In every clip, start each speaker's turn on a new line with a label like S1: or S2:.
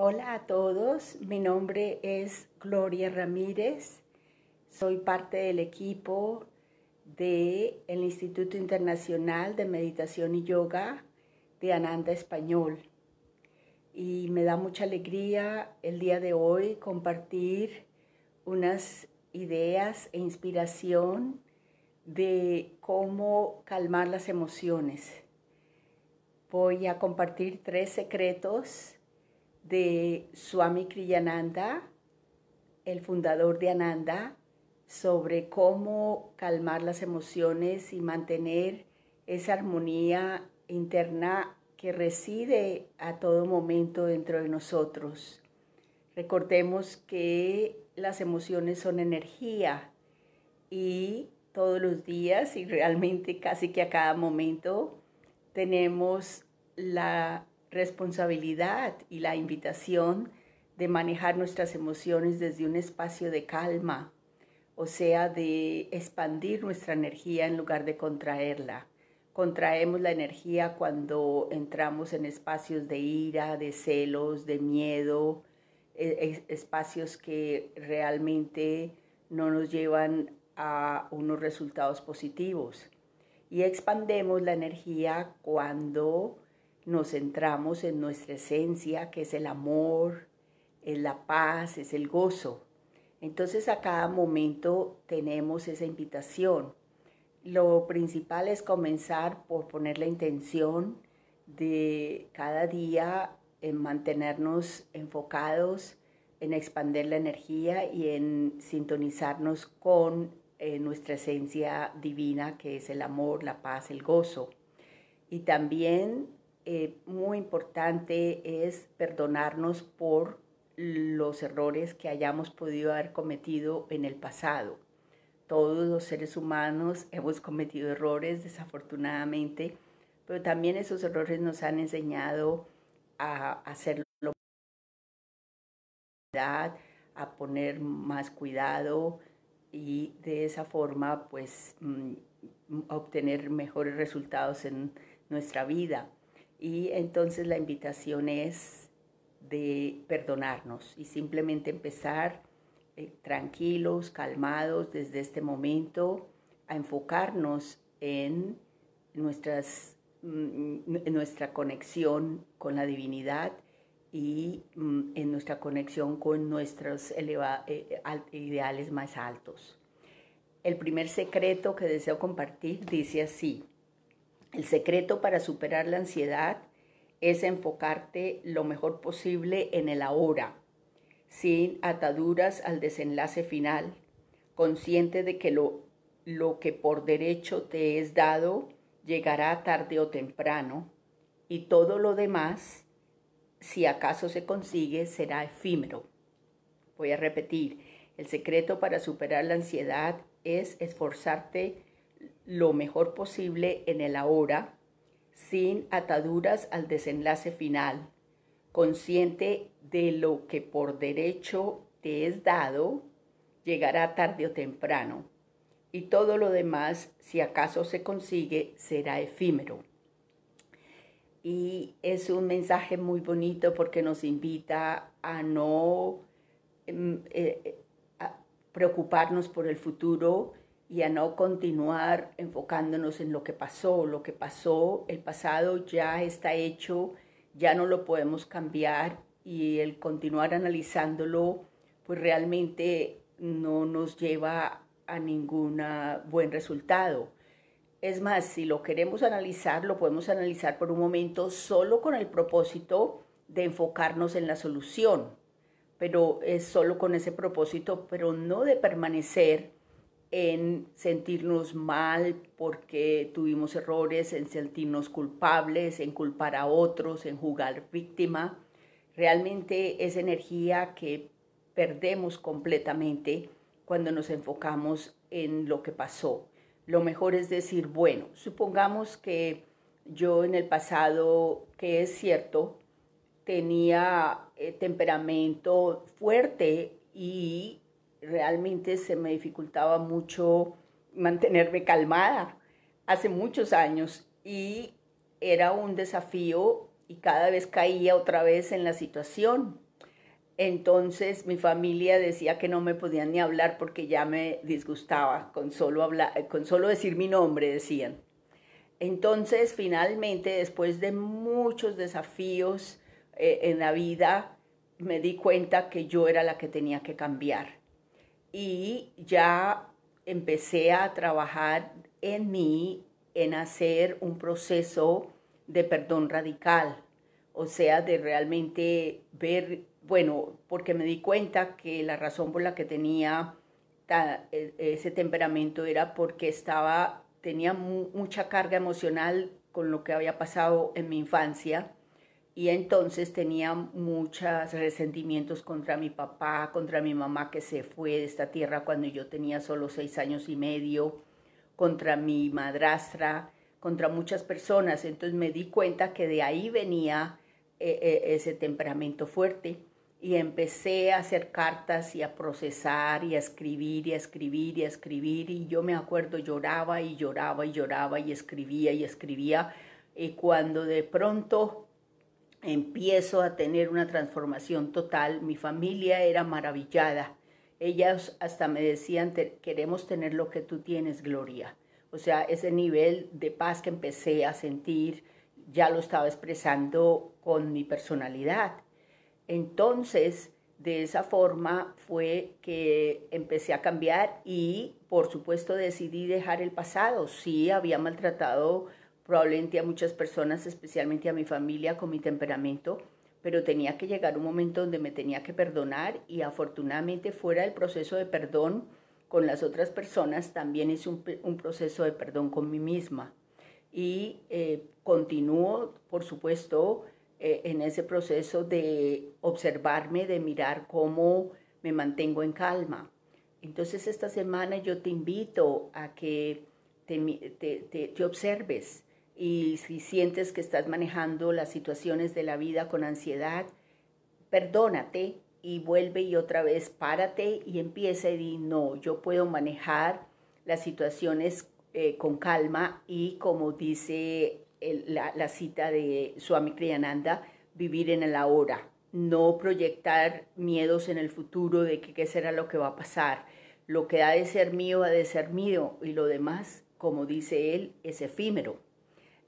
S1: Hola a todos, mi nombre es Gloria Ramírez, soy parte del equipo del el Instituto Internacional de Meditación y Yoga de Ananda Español. Y me da mucha alegría el día de hoy compartir unas ideas e inspiración de cómo calmar las emociones. Voy a compartir tres secretos de Swami Kriyananda, el fundador de Ananda, sobre cómo calmar las emociones y mantener esa armonía interna que reside a todo momento dentro de nosotros. Recordemos que las emociones son energía y todos los días y realmente casi que a cada momento tenemos la responsabilidad y la invitación de manejar nuestras emociones desde un espacio de calma, o sea, de expandir nuestra energía en lugar de contraerla. Contraemos la energía cuando entramos en espacios de ira, de celos, de miedo, e, e, espacios que realmente no nos llevan a unos resultados positivos. Y expandemos la energía cuando nos centramos en nuestra esencia, que es el amor, es la paz, es el gozo. Entonces a cada momento tenemos esa invitación. Lo principal es comenzar por poner la intención de cada día en mantenernos enfocados, en expandir la energía y en sintonizarnos con eh, nuestra esencia divina que es el amor, la paz, el gozo. Y también eh, muy importante es perdonarnos por los errores que hayamos podido haber cometido en el pasado. Todos los seres humanos hemos cometido errores, desafortunadamente, pero también esos errores nos han enseñado a hacerlo a poner más cuidado y de esa forma pues mm, obtener mejores resultados en nuestra vida. Y entonces la invitación es de perdonarnos y simplemente empezar eh, tranquilos, calmados desde este momento a enfocarnos en, nuestras, mm, mm, nuestra conexión con la divinidad y mm, en nuestra conexión con nuestros eh, ideales más altos. El primer secreto que deseo compartir dice así, el secreto para superar la ansiedad es enfocarte lo mejor posible en el ahora, sin ataduras al desenlace final, consciente de que lo, lo que por derecho te es dado llegará tarde o temprano y todo lo demás, si acaso se consigue, será efímero. Voy a repetir, el secreto para superar la ansiedad es esforzarte lo mejor posible en el ahora, sin ataduras al desenlace final, consciente de lo que por derecho te es dado, llegará tarde o temprano, y todo lo demás, si acaso se consigue, será efímero. Y es un mensaje muy bonito porque nos invita a no mm, eh, eh, preocuparnos por el futuro, y a no continuar enfocándonos en lo que pasó. Lo que pasó, el pasado ya está hecho, ya no lo podemos cambiar y el continuar analizándolo pues realmente no nos lleva a ningún buen resultado. Es más, si lo queremos analizar, lo podemos analizar por un momento solo con el propósito de enfocarnos en la solución, pero es solo con ese propósito, pero no de permanecer en sentirnos mal porque tuvimos errores, en sentirnos culpables, en culpar a otros, en jugar víctima. Realmente es energía que perdemos completamente cuando nos enfocamos en lo que pasó. Lo mejor es decir, bueno, supongamos que yo en el pasado, que es cierto, tenía eh, temperamento fuerte y realmente se me dificultaba mucho mantenerme calmada hace muchos años y era un desafío y cada vez caía otra vez en la situación. Entonces mi familia decía que no me podían ni hablar porque ya me disgustaba con solo, hablar, con solo decir mi nombre, decían. Entonces finalmente, después de muchos desafíos eh, en la vida, me di cuenta que yo era la que tenía que cambiar y ya empecé a trabajar en mí, en hacer un proceso de perdón radical, o sea, de realmente ver, bueno, porque me di cuenta que la razón por la que tenía e, ese temperamento era porque estaba, tenía mucha carga emocional con lo que había pasado en mi infancia y entonces tenía muchos resentimientos contra mi papá, contra mi mamá que se fue de esta tierra cuando yo tenía solo seis años y medio, contra mi madrastra, contra muchas personas. Entonces me di cuenta que de ahí venía eh, eh, ese temperamento fuerte y empecé a hacer cartas y a procesar y a escribir y a escribir y a escribir y yo me acuerdo lloraba y lloraba y lloraba y escribía y escribía y cuando de pronto empiezo a tener una transformación total. Mi familia era maravillada. Ellas hasta me decían, queremos tener lo que tú tienes, Gloria. O sea, ese nivel de paz que empecé a sentir, ya lo estaba expresando con mi personalidad. Entonces, de esa forma fue que empecé a cambiar y, por supuesto, decidí dejar el pasado. Sí, había maltratado probablemente a muchas personas, especialmente a mi familia, con mi temperamento, pero tenía que llegar un momento donde me tenía que perdonar y afortunadamente fuera el proceso de perdón con las otras personas, también es un, proceso de perdón con mí misma. Y eh, continúo, por supuesto, eh, en ese proceso de observarme, de mirar cómo me mantengo en calma. Entonces esta semana yo te invito a que te observes, y si sientes que estás manejando las situaciones de la vida con ansiedad, perdónate y vuelve y otra vez párate y empieza y di, no, yo puedo manejar las situaciones eh, con calma y como dice la, cita de Swami Kriyananda, vivir en el ahora, no proyectar miedos en el futuro de que qué será lo que va a pasar. Lo que ha de ser mío ha de ser mío y lo demás, como dice él, es efímero.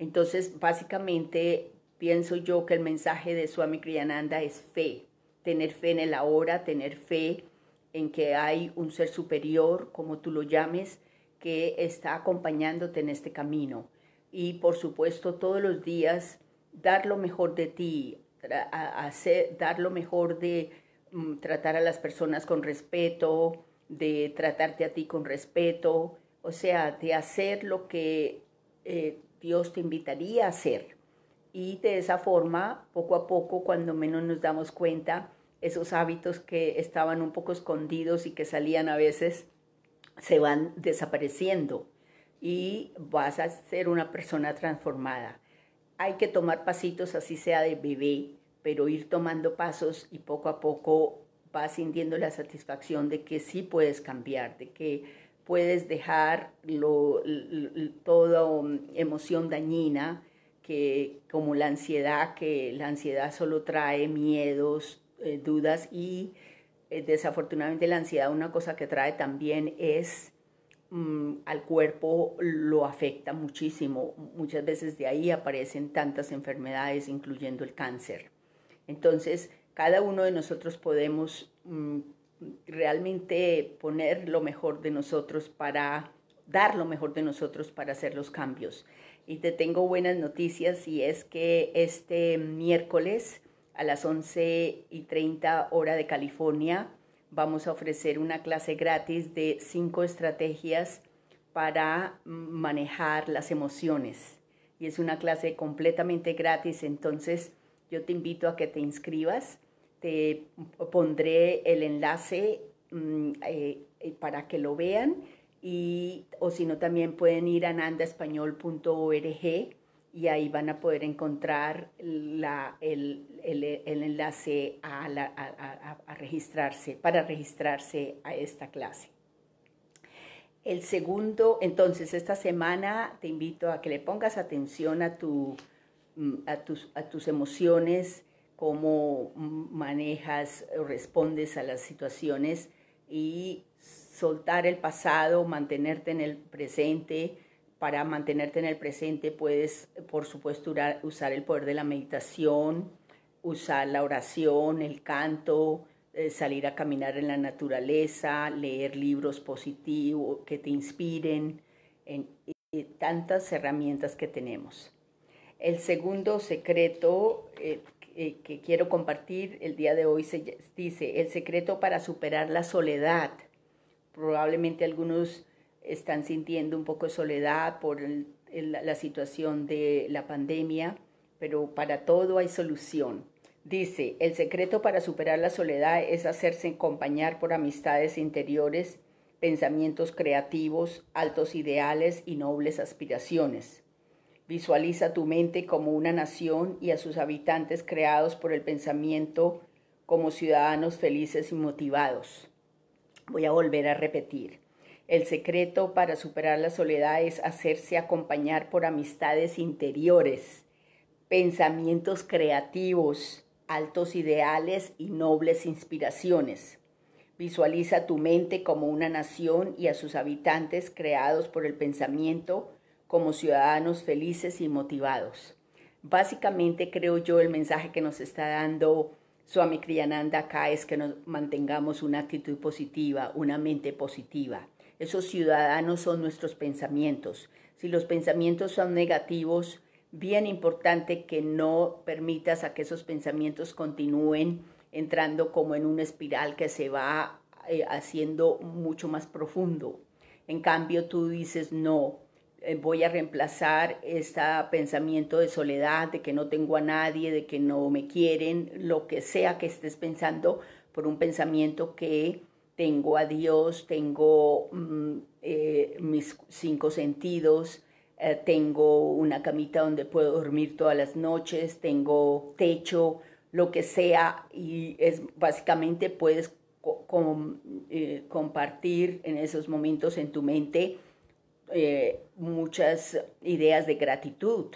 S1: Entonces, básicamente, pienso yo que el mensaje de Swami Kriyananda es fe, tener fe en el ahora, tener fe en que hay un ser superior, como tú lo llames, que está acompañándote en este camino. Y por supuesto, todos los días dar lo mejor de ti, hacer, dar lo mejor de mm, tratar a las personas con respeto, de tratarte a ti con respeto, o sea, de hacer lo que eh, Dios te invitaría a ser Y de esa forma, poco a poco, cuando menos nos damos cuenta, esos hábitos que estaban un poco escondidos y que salían a veces, se van desapareciendo y vas a ser una persona transformada. Hay que tomar pasitos, así sea de bebé, pero ir tomando pasos y poco a poco vas sintiendo la satisfacción de que sí puedes cambiar, de que puedes dejar lo, toda mm, emoción dañina, que, como la ansiedad, que la ansiedad solo trae miedos, eh, dudas y eh, desafortunadamente la ansiedad una cosa que trae también es mm, al cuerpo lo afecta muchísimo. Muchas veces de ahí aparecen tantas enfermedades, incluyendo el cáncer. Entonces, cada uno de nosotros podemos mm, realmente poner lo mejor de nosotros para dar lo mejor de nosotros para hacer los cambios. Y te tengo buenas noticias y es que este miércoles a las 11 y 30 hora de California vamos a ofrecer una clase gratis de cinco estrategias para manejar las emociones. Y es una clase completamente gratis, entonces yo te invito a que te inscribas te este, pondré el enlace mm, eh, eh, para que lo vean y o si no también pueden ir a nandaespañol.org y ahí van a poder encontrar el, enlace registrarse, para registrarse a esta clase. El segundo, entonces esta semana te invito a que le pongas atención a, tu, mm, a, tus, a tus emociones, cómo manejas, o respondes a las situaciones y soltar el pasado, mantenerte en el presente. Para mantenerte en el presente puedes, por supuesto, usar el poder de la meditación, usar la oración, el canto, eh, salir a caminar en la naturaleza, leer libros positivos que te inspiren, en, tantas herramientas que tenemos. El segundo secreto eh, eh, que quiero compartir el día de hoy se, dice, el secreto para superar la soledad. Probablemente algunos están sintiendo un poco de soledad por la situación de la pandemia, pero para todo hay solución. Dice, el secreto para superar la soledad es hacerse acompañar por amistades interiores, pensamientos creativos, altos ideales y nobles aspiraciones. Visualiza tu mente como una nación y a sus habitantes creados por el pensamiento como ciudadanos felices y motivados. Voy a volver a repetir. El secreto para superar la soledad es hacerse acompañar por amistades interiores, pensamientos creativos, altos ideales y nobles inspiraciones. Visualiza tu mente como una nación y a sus habitantes creados por el pensamiento como ciudadanos felices y motivados. Básicamente creo yo el mensaje que nos está dando Swami Kriyananda acá es que nos mantengamos una actitud positiva, una mente positiva. Esos ciudadanos son nuestros pensamientos. Si los pensamientos son negativos, bien importante que no permitas a que esos pensamientos continúen entrando como en una espiral que se va eh, haciendo mucho más profundo. En cambio, tú dices, no, eh, voy a reemplazar este pensamiento de soledad, de que no tengo a nadie, de que no me quieren, lo que sea que estés pensando, por un pensamiento que tengo a Dios, tengo mm, eh, mis cinco sentidos, eh, tengo una camita donde puedo dormir todas las noches, tengo techo, lo que sea, y es básicamente puedes compartir en esos momentos en tu mente eh, muchas ideas de gratitud.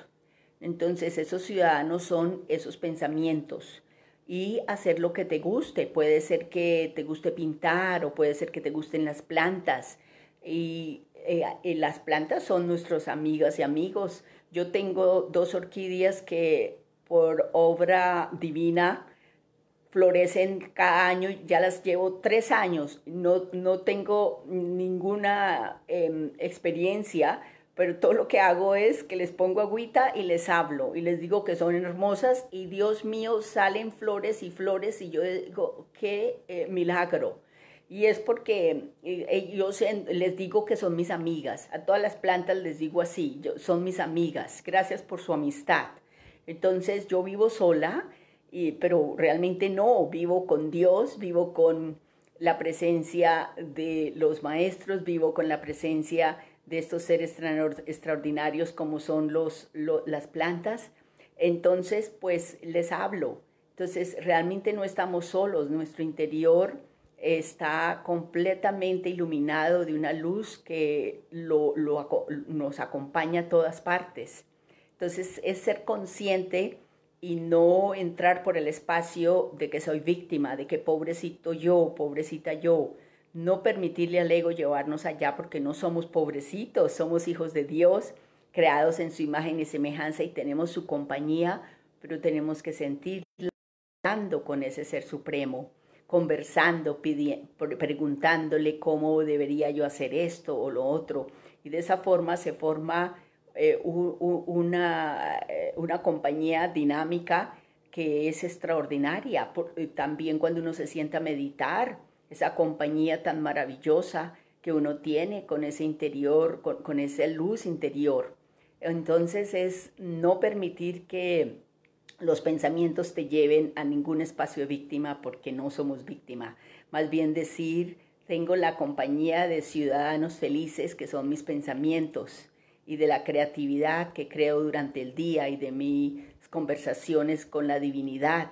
S1: Entonces esos ciudadanos son esos pensamientos y hacer lo que te guste. Puede ser que te guste pintar o puede ser que te gusten las plantas. Y eh, eh, las plantas son nuestros amigas y amigos. Yo tengo dos orquídeas que por obra divina florecen cada año, ya las llevo tres años, no, no tengo ninguna em, experiencia, pero todo lo que hago es que les pongo agüita y les hablo y les digo que son hermosas y Dios mío, salen flores y flores y yo digo, qué eh, milagro. Y es porque eh, eh, yo les digo que son mis amigas, a todas las plantas les digo así, son mis amigas, gracias por su amistad. Entonces yo vivo sola pero realmente no, vivo con Dios, vivo con la presencia de los maestros, vivo con la presencia de estos seres extraordinarios como son los, las plantas. Entonces, pues les hablo. Entonces, realmente no estamos solos, nuestro interior está completamente iluminado de una luz que nos acompaña a todas partes. Entonces, es ser consciente y no entrar por el espacio de que soy víctima, de que pobrecito yo, pobrecita yo. No permitirle al ego llevarnos allá porque no somos pobrecitos, somos hijos de Dios, creados en su imagen y semejanza y tenemos su compañía, pero tenemos que sentirla con ese ser supremo, conversando, pidiendo, preguntándole cómo debería yo hacer esto o lo otro. Y de esa forma se forma eh, eh, una, compañía dinámica que es extraordinaria. Eh, también cuando uno se sienta a meditar, esa compañía tan maravillosa que uno tiene con ese interior, con, con esa luz interior. Entonces es no permitir que los pensamientos te lleven a ningún espacio de víctima porque no somos víctima. Más bien decir, tengo la compañía de ciudadanos felices que son mis pensamientos y de la creatividad que creo durante el día y de mis conversaciones con la divinidad.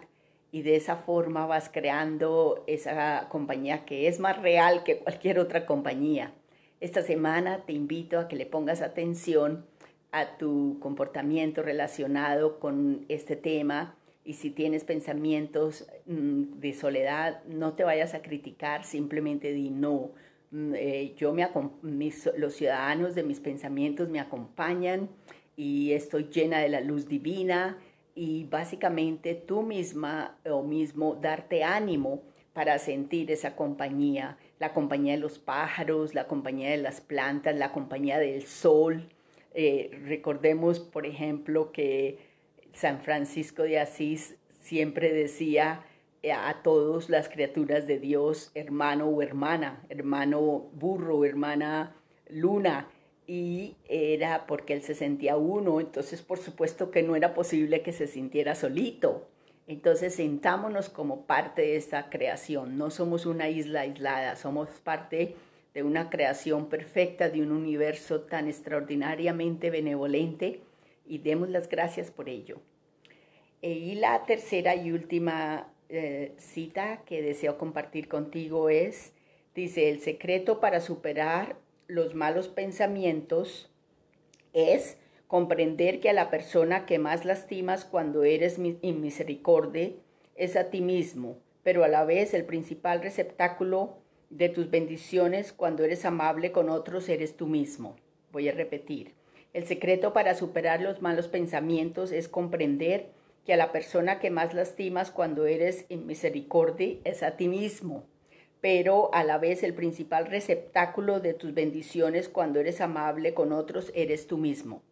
S1: Y de esa forma vas creando esa compañía que es más real que cualquier otra compañía. Esta semana te invito a que le pongas atención a tu comportamiento relacionado con este tema y si tienes pensamientos mm, de soledad, no te vayas a criticar, simplemente di no Mm, eh, yo me mis, los ciudadanos de mis pensamientos me acompañan y estoy llena de la luz divina y básicamente tú misma o mismo darte ánimo para sentir esa compañía, la compañía de los pájaros, la compañía de las plantas, la compañía del sol. Eh, recordemos, por ejemplo, que San Francisco de Asís siempre decía, eh, a todas las criaturas de Dios, hermano o hermana, hermano burro, hermana luna, y era porque él se sentía uno, entonces por supuesto que no era posible que se sintiera solito. Entonces sentámonos como parte de esta creación, no somos una isla aislada, somos parte de una creación perfecta, de un universo tan extraordinariamente benevolente y demos las gracias por ello. Eh, y la tercera y última eh, cita que deseo compartir contigo es, dice, el secreto para superar los malos pensamientos es comprender que a la persona que más lastimas cuando eres inmisericorde es a ti mismo, pero a la vez el principal receptáculo de tus bendiciones cuando eres amable con otros eres tú mismo. Voy a repetir. El secreto para superar los malos pensamientos es comprender que a la persona que más lastimas cuando eres en misericordia es a ti mismo, pero a la vez el principal receptáculo de tus bendiciones cuando eres amable con otros eres tú mismo.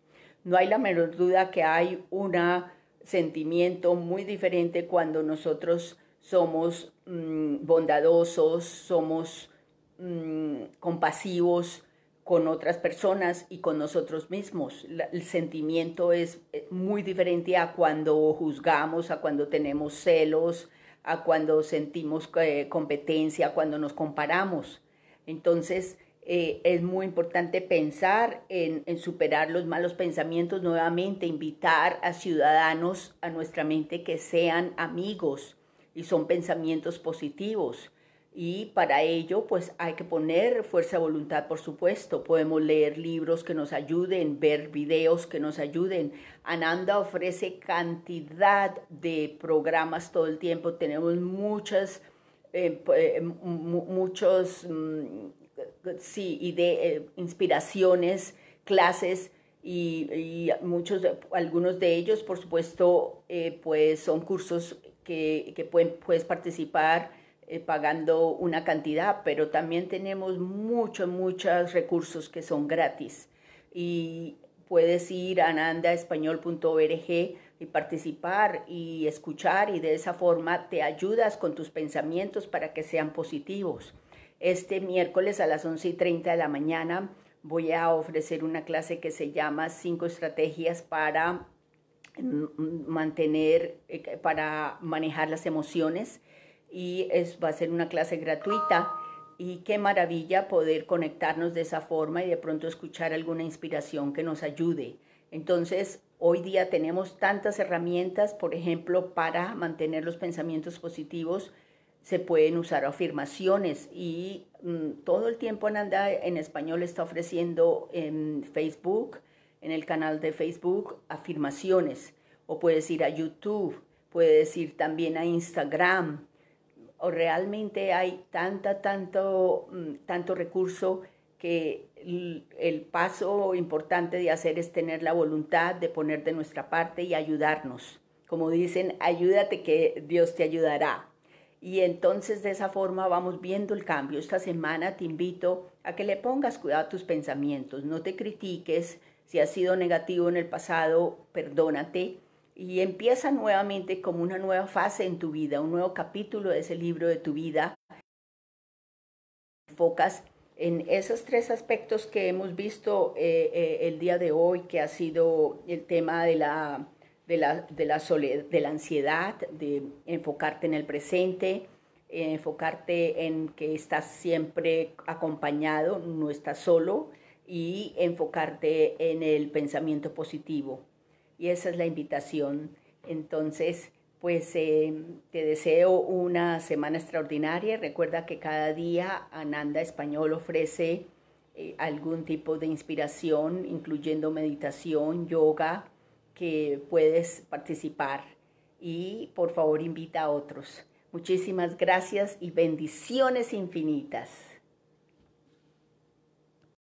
S1: No hay la menor duda que hay un sentimiento muy diferente cuando nosotros somos mm, bondadosos, somos mm, compasivos, con otras personas y con nosotros mismos. el sentimiento es eh, muy diferente a cuando juzgamos, a cuando tenemos celos, a cuando sentimos eh, competencia, cuando nos comparamos. Entonces, eh, es muy importante pensar en, superar los malos pensamientos, nuevamente invitar a ciudadanos a nuestra mente que sean amigos y son pensamientos positivos. Y para ello, pues hay que poner fuerza de voluntad, por supuesto. Podemos leer libros que nos ayuden, ver videos que nos ayuden. Ananda ofrece cantidad de programas todo el tiempo. Tenemos muchas, eh, eh, muchos, mm, sí, y de eh, inspiraciones, clases. Y, muchos, algunos de ellos, por supuesto, pues son cursos que, que pueden, puedes participar eh, pagando una cantidad, pero también tenemos muchos, muchos recursos que son gratis. Y puedes ir a anandaespañol.org y participar y escuchar y de esa forma te ayudas con tus pensamientos para que sean positivos. Este miércoles a las 11 y 30 de la mañana voy a ofrecer una clase que se llama Cinco estrategias para mm, mm, mantener, eh, para manejar las emociones y es, va a ser una clase gratuita. Y qué maravilla poder conectarnos de esa forma y de pronto escuchar alguna inspiración que nos ayude. Entonces, hoy día tenemos tantas herramientas, por ejemplo, para mantener los pensamientos positivos, se pueden usar afirmaciones y mm, todo el tiempo Ananda en español está ofreciendo en Facebook, en el canal de Facebook, afirmaciones. O puedes ir a YouTube, puedes ir también a Instagram, o realmente hay tanta, tanto, mm, tanto recurso que el paso importante de hacer es tener la voluntad de poner de nuestra parte y ayudarnos. Como dicen, ayúdate que Dios te ayudará. Y entonces de esa forma vamos viendo el cambio. Esta semana te invito a que le pongas cuidado a tus pensamientos, no te critiques, si has sido negativo en el pasado, perdónate y empieza nuevamente como una nueva fase en tu vida, un nuevo capítulo de ese libro de tu vida. Enfocas en esos tres aspectos que hemos visto eh, eh, el día de hoy, que ha sido el tema de la, ansiedad, de enfocarte en el presente, eh, enfocarte en que estás siempre acompañado, no estás solo, y enfocarte en el pensamiento positivo y esa es la invitación. Entonces, pues em, te deseo una semana extraordinaria. Recuerda que cada día Ananda Español ofrece eh, algún tipo de inspiración, incluyendo meditación, yoga, que puedes participar. Y por favor invita a otros. Muchísimas gracias y bendiciones infinitas.